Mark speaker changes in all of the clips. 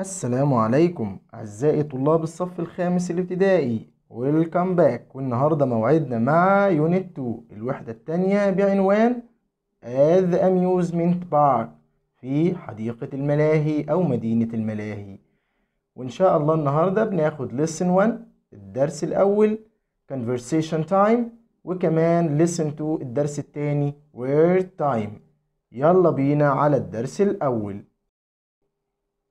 Speaker 1: السلام عليكم أعزائي طلاب الصف الخامس الابتدائي ويلكم باك والنهاردة موعدنا مع يونت 2 الوحدة التانية بعنوان آذ أميوزمنت بارك في حديقة الملاهي أو مدينة الملاهي وإن شاء الله النهاردة بناخد ليسن 1 الدرس الأول conversation time وكمان listen to الدرس التاني word time يلا بينا على الدرس الأول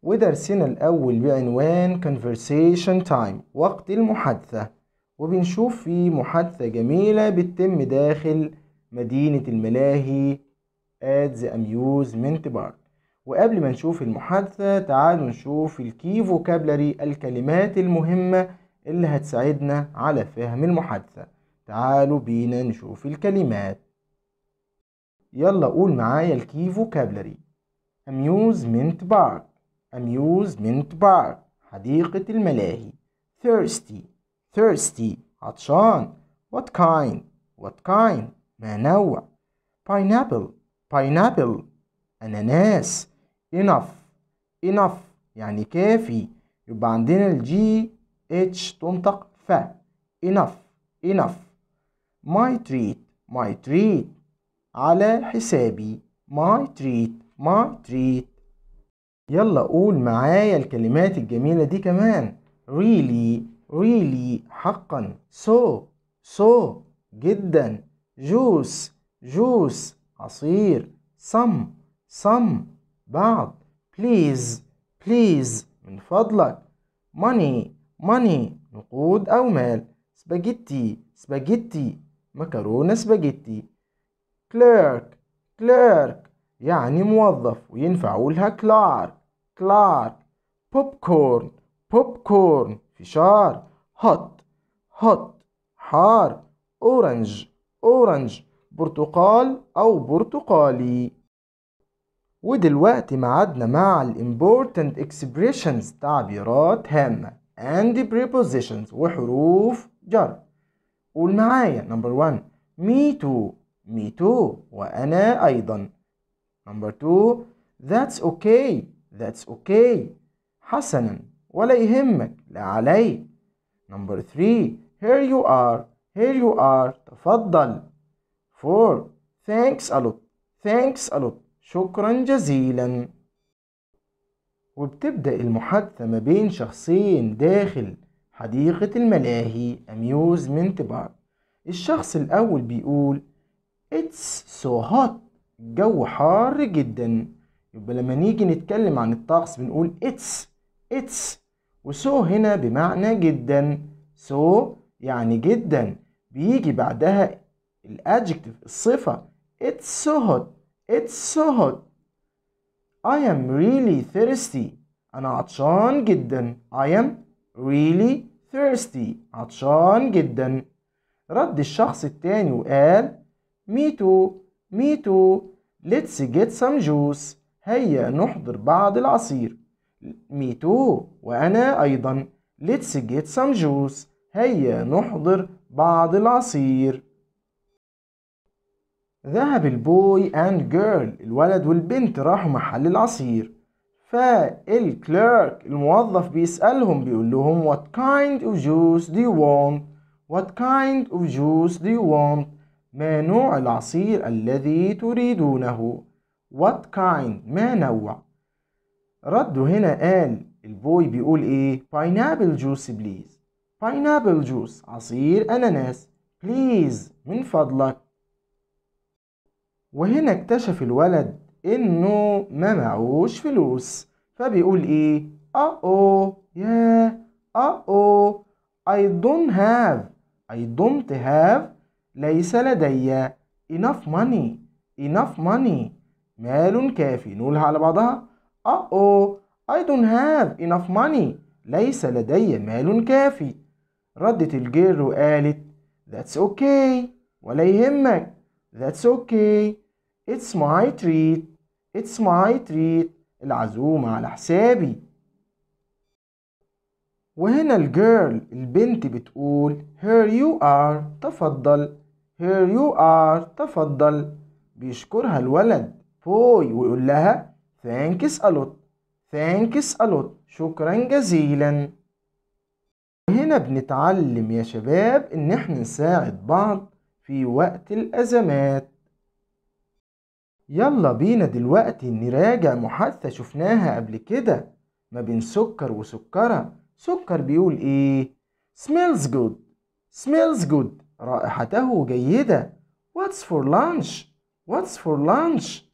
Speaker 1: ودرسنا الأول بعنوان Conversation Time وقت المحادثة وبنشوف في محادثة جميلة بتتم داخل مدينة الملاهي at the amusement park وقبل ما نشوف المحادثة تعالوا نشوف الكي فوكابلري الكلمات المهمة اللي هتساعدنا على فهم المحادثة تعالوا بينا نشوف الكلمات يلا قول معايا الكي فوكابلري amusement park amusement park حديقة الملاهي thirsty thirsty عطشان what kind what kind ما نوع pineapple pineapple أناناس enough enough يعني كافي يبقى عندنا الجي اتش تنطق ف enough enough my treat my treat على حسابي my treat my treat يلا قول معايا الكلمات الجميلة دي كمان really really حقا so so جدا juice juice عصير some some بعض please please من فضلك money money نقود أو مال سباجيتي سباجيتي مكرونة سباجيتي clerk clerk يعني موظف وينفع أقولها كلارك كلار بوب كورن بوب كورن فشار هوت هوت حار أورنج أورنج برتقال أو برتقالي ودلوقتي معدنا مع ال important expressions تعبيرات هامة and prepositions وحروف جر قول معايا number one me too me too وأنا أيضا number two that's okay That's okay. حسنا ولا يهمك لا علي. Number three. Here you are. Here you are. تفضل. Four. Thanks a lot. Thanks a lot. شكرا جزيلا. وبتبدأ المحادثة ما بين شخصين داخل حديقة الملاهي amusement park. الشخص الأول بيقول It's so hot. الجو حار جدا. يبقى لما نيجي نتكلم عن الطقس بنقول اتس اتس وسو هنا بمعنى جدا سو يعني جدا بيجي بعدها الادجكتيف الصفة اتس so hot اتس so hot I am really thirsty أنا عطشان جدا I am really thirsty عطشان جدا رد الشخص التاني وقال me too me too let's get some juice هيا نحضر بعض العصير Me too وأنا أيضا Let's get some juice هيا نحضر بعض العصير ذهب البوي اند جيرل الولد والبنت راحوا محل العصير فالكليرك الموظف بيسألهم بيقول لهم what kind of juice do you want what kind of juice do you want ما نوع العصير الذي تريدونه what kind ما نوع رده هنا قال البوي بيقول ايه pineapple juice please pineapple juice عصير اناناس please من فضلك وهنا اكتشف الولد انه ما معوش فلوس فبيقول ايه اه اوه يا اه اوه I don't have I don't have ليس لدي enough money enough money مال كافي نقولها على بعضها أه أو I don't have enough money ليس لدي مال كافي ردت الجير وقالت That's okay ولا يهمك That's okay It's my treat It's my treat العزومة على حسابي وهنا الجيرل البنت بتقول here you are تفضل here you are تفضل بيشكرها الولد فوي ويقول لها thanks a lot thanks a lot شكرا جزيلا هنا بنتعلم يا شباب ان احنا نساعد بعض في وقت الازمات يلا بينا دلوقتي نراجع محادثة شفناها قبل كده ما بين سكر وسكرة سكر بيقول ايه smells good smells good رائحته جيدة what's for lunch what's for lunch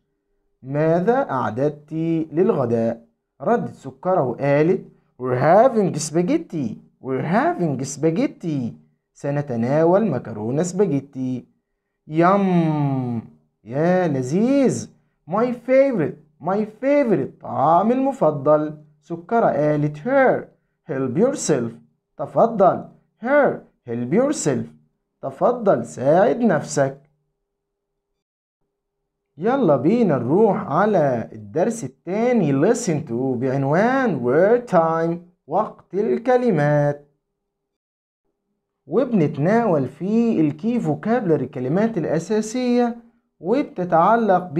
Speaker 1: ماذا أعددت للغداء؟ ردت سكره وقالت We're having spaghetti We're having spaghetti سنتناول مكرونة سباجيتي يم يا لذيذ My favorite My favorite طعام المفضل سكرة قالت her Help yourself تفضل her Help yourself تفضل ساعد نفسك يلا بينا نروح على الدرس التاني listen to بعنوان word time وقت الكلمات وبنتناول فيه الكي فوكابلري الكلمات الأساسية وبتتعلق ب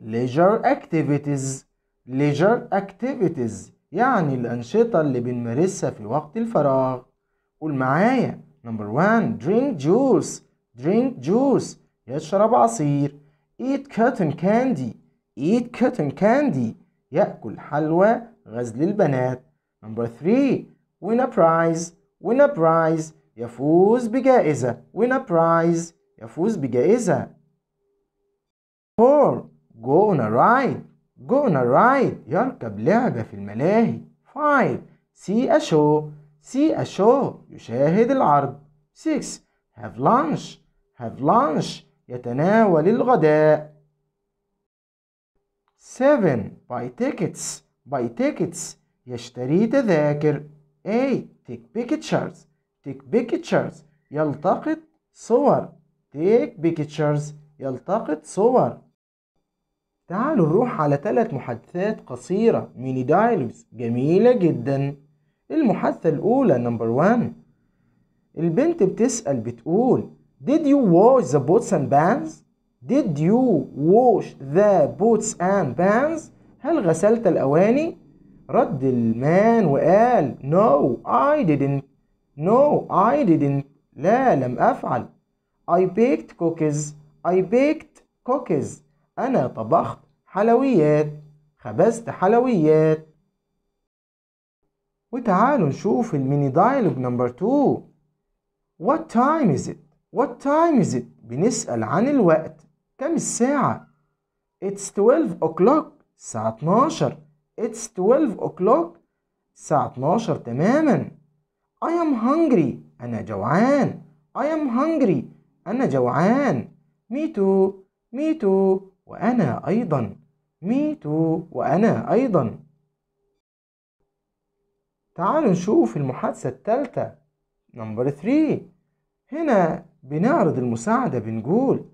Speaker 1: leisure activities leisure activities يعني الأنشطة اللي بنمارسها في وقت الفراغ قول معايا number one drink juice drink juice يشرب عصير eat cotton candy eat cotton candy يأكل حلوى غزل البنات number 3 win a prize win a prize يفوز بجائزة win a prize يفوز بجائزة 4 go on a ride go on a ride يركب لعبة في الملاهي 5 see a show see a show يشاهد العرض 6 have lunch have lunch يتناول الغداء 7 buy tickets buy tickets يشتري تذاكر 8 take pictures take pictures يلتقط صور take pictures يلتقط صور تعالوا نروح على ثلاث محادثات قصيرة ميني دايلوجز جميلة جدا المحادثة الأولى نمبر 1 البنت بتسأل بتقول Did you wash the boots and pants? Did you wash the boots and pants? هل غسلت الأواني؟ رد المان وقال No I didn't No I didn't لا لم أفعل I baked cookies I baked cookies أنا طبخت حلويات خبزت حلويات وتعالوا نشوف الميني دايلوج نمبر 2 What time is it? What time is it؟ بنسأل عن الوقت كم الساعة؟ It's 12 o'clock الساعة 12 It's 12 o'clock الساعة 12 تماما I am hungry أنا جوعان I am hungry أنا جوعان Me too Me too وأنا أيضا Me too وأنا أيضا تعالوا نشوف المحادثة الثالثة نمبر 3 هنا بنعرض المساعدة بنقول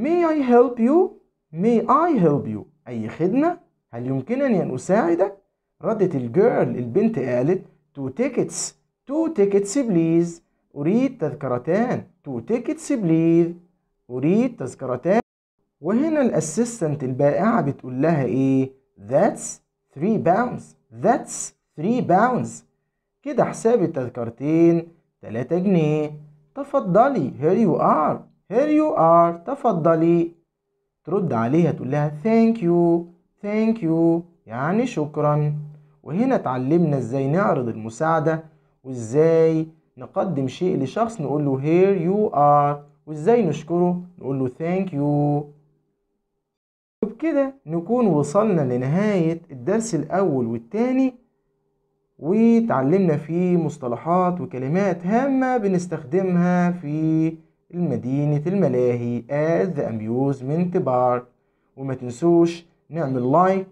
Speaker 1: May I help you? May I help you? أي خدمة؟ هل يمكنني أن أساعدك؟ ردت الجيرل البنت قالت Two tickets Two tickets please أريد تذكرتان Two tickets please أريد تذكرتان وهنا الأسيستنت البائعة بتقول لها إيه؟ That's three pounds That's three pounds كده حساب التذكرتين 3 جنيه تفضلي here you are here you are تفضلي ترد عليها تقول لها thank you thank you يعني شكرا وهنا اتعلمنا ازاي نعرض المساعدة وازاي نقدم شيء لشخص نقول له here you are وازاي نشكره نقول له thank you وبكده نكون وصلنا لنهاية الدرس الأول والتاني وتعلمنا فيه مصطلحات وكلمات هامة بنستخدمها في مدينة الملاهي at the amusement park وما تنسوش نعمل لايك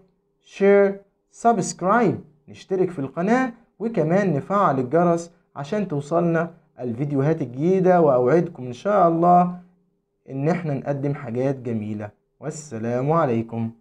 Speaker 1: شير سبسكرايب نشترك في القناة وكمان نفعل الجرس عشان توصلنا الفيديوهات الجديدة وأوعدكم إن شاء الله إن إحنا نقدم حاجات جميلة والسلام عليكم